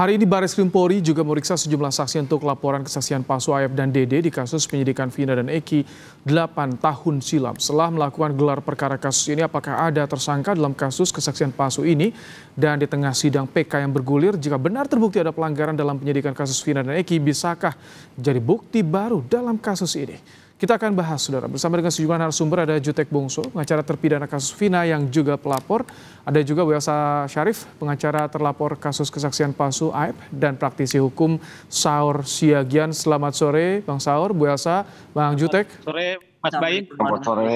Hari ini Baris Krim Polri juga memeriksa sejumlah saksi untuk laporan kesaksian palsu Ayep dan Dede di kasus penyidikan Vina dan Eki 8 tahun silam. Setelah melakukan gelar perkara kasus ini, apakah ada tersangka dalam kasus kesaksian palsu ini? Dan di tengah sidang PK yang bergulir, jika benar terbukti ada pelanggaran dalam penyidikan kasus Vina dan Eki, bisakah jadi bukti baru dalam kasus ini? Kita akan bahas, saudara, bersama dengan sejumlah narasumber ada Jutek Bongso, pengacara terpidana kasus Vina yang juga pelapor. Ada juga Welsa Syarif, pengacara terlapor kasus kesaksian palsu AIP dan praktisi hukum Saur Siagian. Selamat sore, Bang Saur, Bu Elsa, Bang Jutek. Sore, Mas Bain. Selamat sore.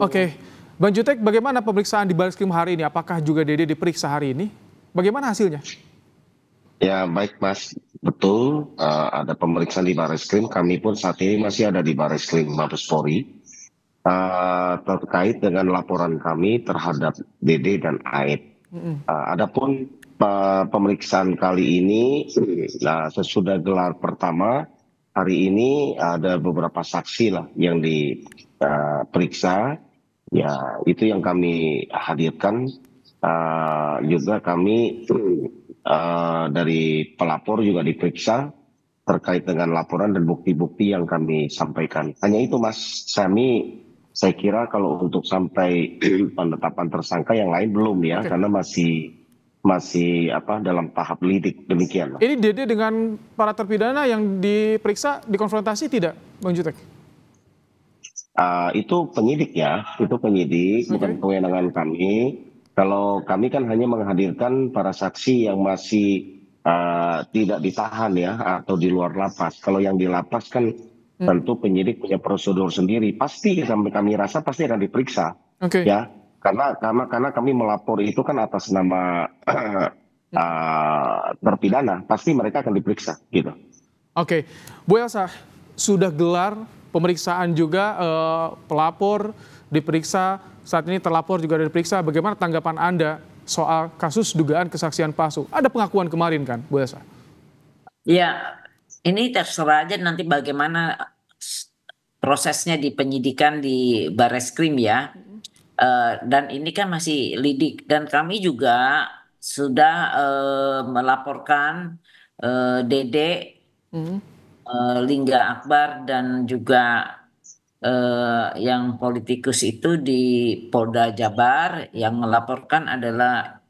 Oke, Bang Jutek, bagaimana pemeriksaan di Baris Krim hari ini? Apakah juga Dede diperiksa hari ini? Bagaimana hasilnya? Ya, baik Mas. Betul, uh, ada pemeriksaan di Baris Krim. Kami pun saat ini masih ada di Baris Krim Mabes Polri. Uh, terkait dengan laporan kami terhadap dede dan Aib. Uh, e eh, adapun uh, pemeriksaan kali ini, nah, sesudah gelar pertama hari ini ada beberapa saksi lah yang diperiksa. ya itu yang kami hadirkan. Uh, juga kami Eh, dari pelapor juga diperiksa terkait dengan laporan dan bukti-bukti yang kami sampaikan. Hanya itu Mas Sami, saya kira kalau untuk sampai penetapan tersangka yang lain belum ya, Oke. karena masih masih apa dalam tahap lidik demikian. Ini Dede dengan para terpidana yang diperiksa dikonfrontasi tidak, Bang Jutek? Uh, itu penyidik ya, itu penyidik, okay. bukan kewenangan kami kalau kami kan hanya menghadirkan para saksi yang masih uh, tidak ditahan ya atau di luar lapas. Kalau yang di lapas kan hmm. tentu penyidik punya prosedur sendiri. Pasti sampai kami rasa pasti akan diperiksa. Okay. Ya, karena karena karena kami melapor itu kan atas nama uh, terpidana, pasti mereka akan diperiksa gitu. Oke, Bu Elsa sudah gelar pemeriksaan juga uh, pelapor diperiksa saat ini terlapor juga sudah diperiksa. Bagaimana tanggapan Anda soal kasus dugaan kesaksian palsu? Ada pengakuan kemarin kan, Bu Elsa? Iya, ini terserah aja nanti bagaimana prosesnya di penyidikan di Bareskrim ya. Uh, dan ini kan masih lidik dan kami juga sudah uh, melaporkan uh, Dede, mm. uh, Lingga Akbar dan juga eh, yang politikus itu di Polda Jabar yang melaporkan adalah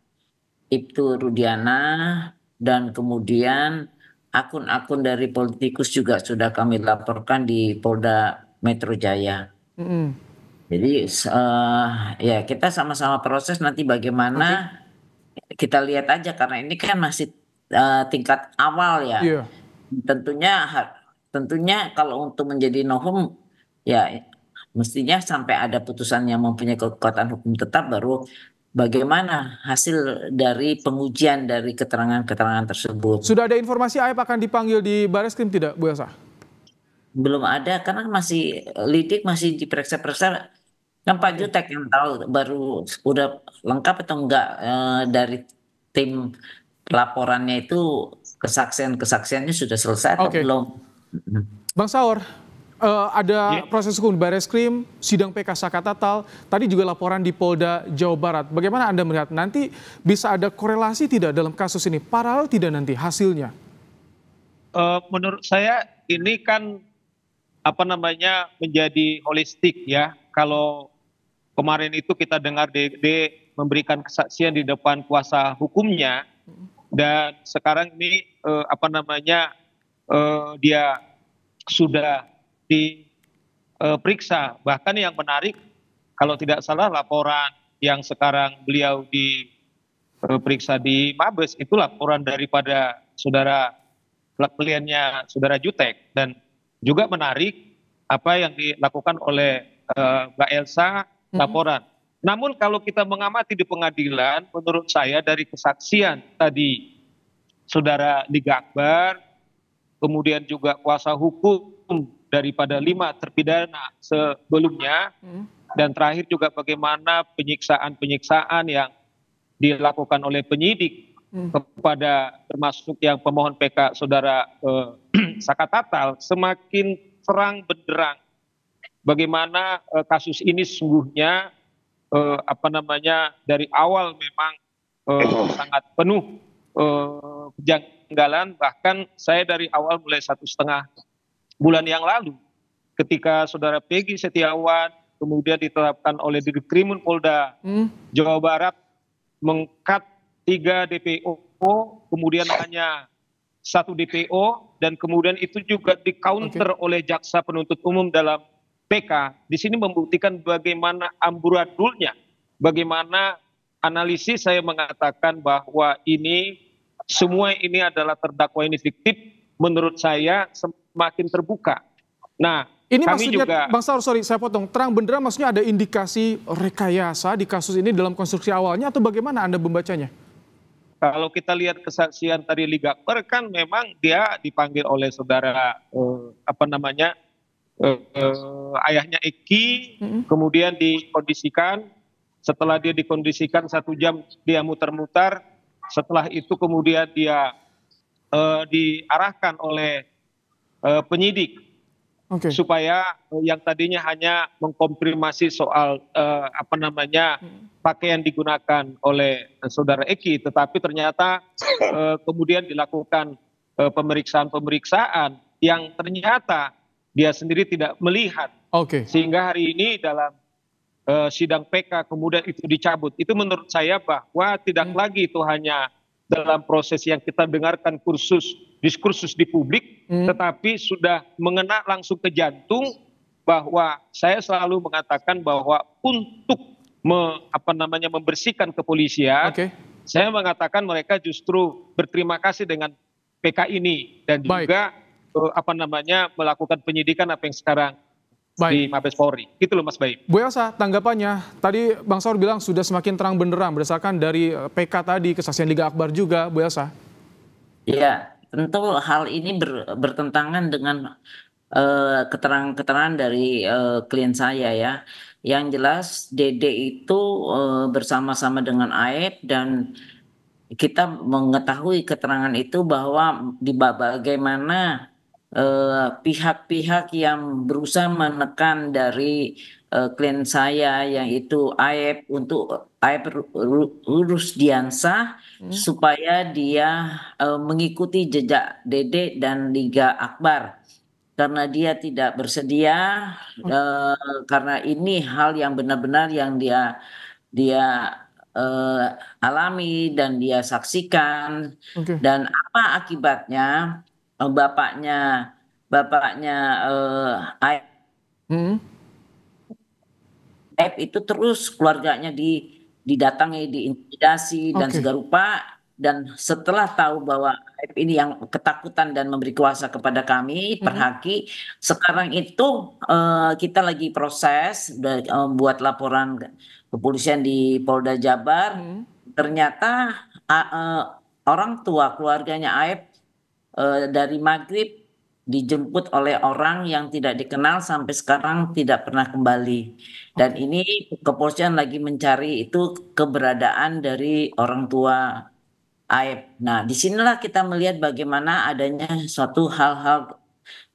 Ibtu Rudiana dan kemudian akun-akun dari politikus juga sudah kami laporkan di Polda Metro Jaya. Mm -hmm. Jadi uh, ya kita sama-sama proses nanti bagaimana okay. kita lihat aja karena ini kan masih uh, tingkat awal ya. Yeah. Tentunya tentunya kalau untuk menjadi novum ya mestinya sampai ada putusan yang mempunyai kekuatan hukum tetap baru bagaimana hasil dari pengujian dari keterangan-keterangan tersebut. Sudah ada informasi AIP akan dipanggil di Baris Krim tidak, Bu Elsa? Belum ada karena masih lidik masih diperiksa-periksa. Kan Pak Jutek yang tahu baru sudah lengkap atau enggak e, dari tim laporannya itu kesaksian-kesaksiannya sudah selesai okay. atau belum. Bang Saur, Uh, ada yeah. proses hukum di baris krim, sidang PK Tatal, tadi juga laporan di Polda Jawa Barat. Bagaimana Anda melihat nanti bisa ada korelasi tidak dalam kasus ini? Paralel tidak nanti hasilnya? Uh, menurut saya ini kan apa namanya menjadi holistik ya. Kalau kemarin itu kita dengar DD memberikan kesaksian di depan kuasa hukumnya dan sekarang ini eh, apa namanya eh, dia sudah diperiksa. E, Bahkan yang menarik, kalau tidak salah laporan yang sekarang beliau diperiksa e, di Mabes itu laporan daripada saudara kliennya saudara Jutek dan juga menarik apa yang dilakukan oleh e, Mbak Elsa mm-hmm. laporan. Mm -hmm. Namun kalau kita mengamati di pengadilan, menurut saya dari kesaksian tadi saudara Liga Akbar, kemudian juga kuasa hukum daripada lima terpidana sebelumnya hmm. dan terakhir juga bagaimana penyiksaan-penyiksaan yang dilakukan oleh penyidik hmm. kepada termasuk yang pemohon PK saudara eh, Sakatatal semakin terang benderang bagaimana eh, kasus ini sungguhnya eh, apa namanya dari awal memang eh, sangat penuh eh, kejanggalan bahkan saya dari awal mulai satu setengah bulan yang lalu ketika saudara Peggy Setiawan kemudian ditetapkan oleh Dirkrimun Polda hmm. Jawa Barat mengkat tiga DPO kemudian hanya satu DPO dan kemudian itu juga di counter okay. oleh jaksa penuntut umum dalam PK di sini membuktikan bagaimana amburadulnya bagaimana analisis saya mengatakan bahwa ini semua ini adalah terdakwa ini fiktif menurut saya semakin terbuka. Nah, ini kami maksudnya, juga, Bang Saur, sorry saya potong, terang benderang maksudnya ada indikasi rekayasa di kasus ini dalam konstruksi awalnya atau bagaimana Anda membacanya? Kalau kita lihat kesaksian tadi Liga Per kan memang dia dipanggil oleh saudara eh, apa namanya eh, eh, ayahnya Eki, -hmm. kemudian dikondisikan. Setelah dia dikondisikan satu jam dia muter-muter, setelah itu kemudian dia Eh, diarahkan oleh eh, penyidik supaya yang tadinya hanya mengkonfirmasi soal eh, apa namanya hmm. pakaian digunakan oleh saudara Eki, tetapi ternyata kemudian dilakukan pemeriksaan-pemeriksaan yang ternyata dia sendiri tidak melihat, okay. sehingga hari ini dalam sidang PK kemudian itu dicabut. Itu menurut saya bahwa tidak hmm. lagi itu hanya dalam proses yang kita dengarkan kursus diskursus di publik, hmm. tetapi sudah mengena langsung ke jantung bahwa saya selalu mengatakan bahwa untuk me, apa namanya membersihkan kepolisian, okay. saya mengatakan mereka justru berterima kasih dengan PK ini dan Baik. juga eh, apa namanya melakukan penyidikan apa yang sekarang Baik. di Mabes Polri. Itu loh Mas Bayi. Bu Elsa, tanggapannya tadi Bang Saur bilang sudah semakin terang benderang berdasarkan dari eh, PK tadi kesaksian Liga Akbar juga, Bu Elsa. Iya, tentu hal ini ber, bertentangan dengan eh, keterangan-keterangan uh, dari uh, klien saya ya. Yang jelas Dede itu uh, bersama-sama dengan Aep dan kita mengetahui keterangan itu bahwa di bagaimana Eh, pihak-pihak uh, yang berusaha menekan dari uh, klien saya yang itu AEP untuk AEP lurus Diansah hmm. supaya dia uh, mengikuti jejak Dede dan Liga Akbar karena dia tidak bersedia hmm. karena ini hal yang benar-benar yang dia dia uh, alami dan dia saksikan okay. dan apa akibatnya Eh, bapaknya bapaknya uh, Aib hmm. F itu terus keluarganya di didatangi, diintimidasi okay. dan segala rupa dan setelah tahu bahwa Aib ini yang ketakutan dan memberi kuasa kepada kami hmm. perhaki sekarang itu uh, kita lagi proses uh, buat laporan kepolisian di Polda Jabar -hmm. ternyata uh, uh, orang tua keluarganya Aib Eh, dari maghrib dijemput oleh orang yang tidak dikenal sampai sekarang tidak pernah kembali. Dan ini kepolisian lagi mencari itu keberadaan dari orang tua Aib. Nah, disinilah kita melihat bagaimana adanya suatu hal-hal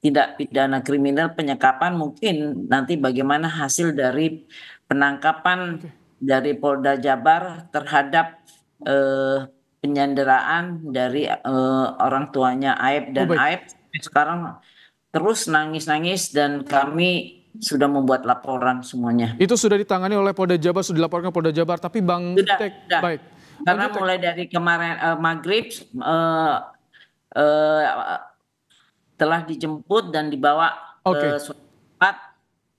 tidak pidana kriminal penyekapan mungkin nanti bagaimana hasil dari penangkapan dari Polda Jabar terhadap eh, penyanderaan dari uh, orang tuanya Aib dan oh, Aib sekarang terus nangis-nangis dan kami sudah membuat laporan semuanya. Itu sudah ditangani oleh Polda Jabar, sudah dilaporkan Polda Jabar, tapi Bang sudah, Tek, sudah. baik. Karena Bang mulai dari kemarin uh, maghrib uh, uh, telah dijemput dan dibawa ke okay. tempat,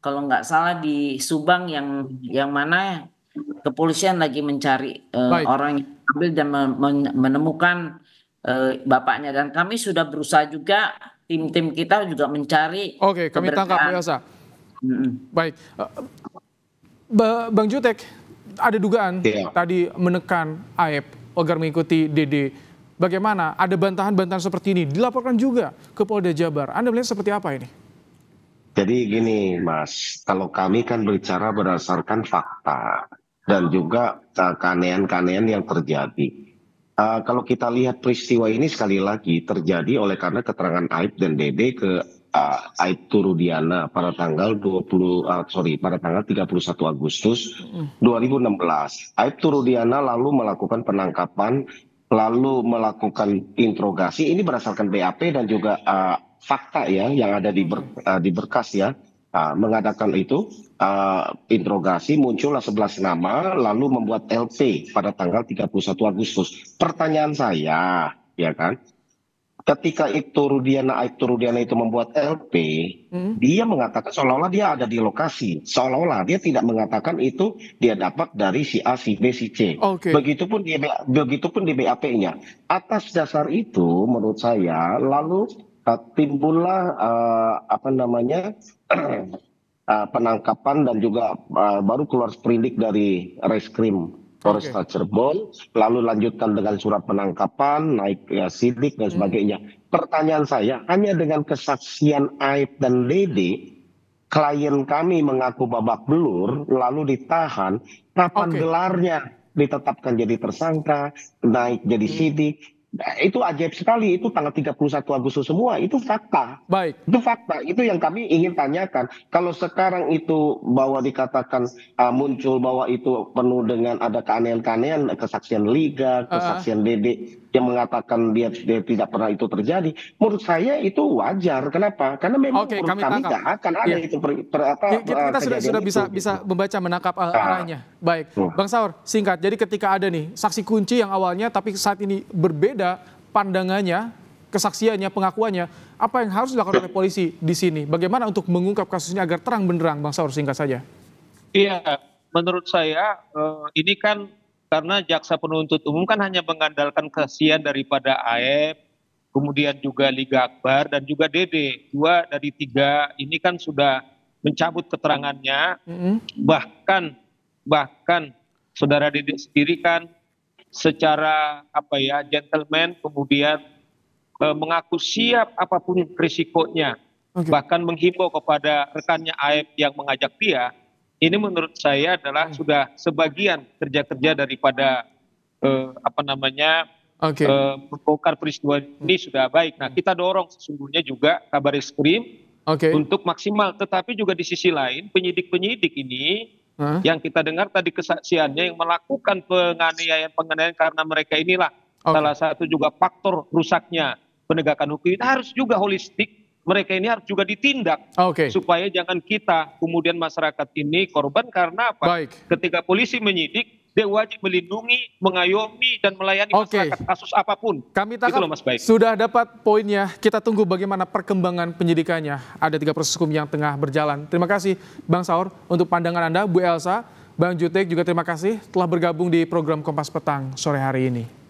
kalau nggak salah di Subang yang yang mana kepolisian lagi mencari uh, orang yang ambil dan menemukan uh, bapaknya dan kami sudah berusaha juga tim-tim kita juga mencari. Oke, kami tangkap biasa. -hmm. Baik, eh, Bang Jutek, ada dugaan yeah. tadi menekan AEP agar mengikuti DD. Bagaimana? Ada bantahan-bantahan seperti ini dilaporkan juga ke Polda Jabar. Anda melihat seperti apa ini? Jadi gini, Mas, kalau kami kan berbicara berdasarkan fakta dan juga kanean eh, keanehan yang terjadi. Uh, kalau kita lihat peristiwa ini sekali lagi terjadi oleh karena keterangan Aib dan Dede ke uh, Aib Turudiana pada tanggal 20 uh, sorry pada tanggal 31 Agustus 2016. Aib Turudiana lalu melakukan penangkapan lalu melakukan interogasi ini berdasarkan BAP dan juga uh, fakta ya yang ada di ber, uh, di berkas ya Nah, mengadakan itu uh, interogasi muncullah 11 nama lalu membuat LP pada tanggal 31 Agustus. Pertanyaan saya, ya kan? Ketika itu Rudiana itu Rudiana itu membuat LP, hmm. dia mengatakan seolah-olah dia ada di lokasi, seolah-olah dia tidak mengatakan itu dia dapat dari si A, si B, si C. Okay. Begitupun di begitupun di BAP-nya. Atas dasar itu menurut saya lalu Eh, timbullah eh, apa namanya eh, penangkapan dan juga baru keluar sprindik dari reskrim Polresta Cirebon, lalu lanjutkan dengan surat penangkapan, naik ya, sidik dan hmm. sebagainya. Hmm. Pertanyaan saya, hanya dengan kesaksian Aib dan Dede, klien kami mengaku babak belur, lalu ditahan, kapan okay. gelarnya ditetapkan jadi tersangka, naik jadi hmm. sidik, Nah, itu ajaib sekali itu tanggal 31 Agustus semua itu fakta baik itu fakta itu yang kami ingin tanyakan kalau sekarang itu bahwa dikatakan uh, muncul bahwa itu penuh dengan ada keanehan-keanehan kesaksian liga ah. kesaksian uh -huh. Dede yang mengatakan dia, dia tidak pernah itu terjadi, menurut saya itu wajar. Kenapa? Karena memang okay, kami, kami tidak akan ada yeah. itu per, per, apa, kita, kita eh, sudah sudah itu, bisa gitu. bisa membaca menangkap uh, arahnya. Baik, hmm. Bang Saur, singkat. Jadi ketika ada nih saksi kunci yang awalnya tapi saat ini berbeda pandangannya, kesaksiannya, pengakuannya, apa yang harus dilakukan oleh polisi di sini? Bagaimana untuk mengungkap kasus ini agar terang benderang, Bang Saur singkat saja. Iya, menurut saya eh, ini kan karena jaksa penuntut umum kan hanya mengandalkan kasihan daripada AF, e kemudian juga Liga Akbar dan juga Dede. Dua dari tiga ini kan sudah mencabut keterangannya, bahkan bahkan saudara Dede sendiri kan secara apa ya gentleman kemudian e, mengaku siap apapun risikonya, okay. bahkan menghimbau kepada rekannya AF e yang mengajak dia ini menurut saya adalah hmm. sudah sebagian kerja-kerja daripada eh, apa namanya okay. eh, membongkar peristiwa hmm. ini sudah baik. Nah hmm. kita dorong sesungguhnya juga kabar eskrim okay. untuk maksimal. Tetapi juga di sisi lain penyidik-penyidik ini huh? yang kita dengar tadi kesaksiannya yang melakukan penganiayaan penganiayaan karena mereka inilah okay. salah satu juga faktor rusaknya penegakan hukum. Kita harus juga holistik mereka ini harus juga ditindak okay. supaya jangan kita kemudian masyarakat ini korban karena apa? Baik. Ketika polisi menyidik dia wajib melindungi, mengayomi dan melayani okay. masyarakat kasus apapun. Kami tangkap loh, Mas Baik. sudah dapat poinnya. Kita tunggu bagaimana perkembangan penyidikannya. Ada tiga proses hukum yang tengah berjalan. Terima kasih Bang Saur untuk pandangan Anda, Bu Elsa, Bang Jutek juga terima kasih telah bergabung di program Kompas Petang sore hari ini.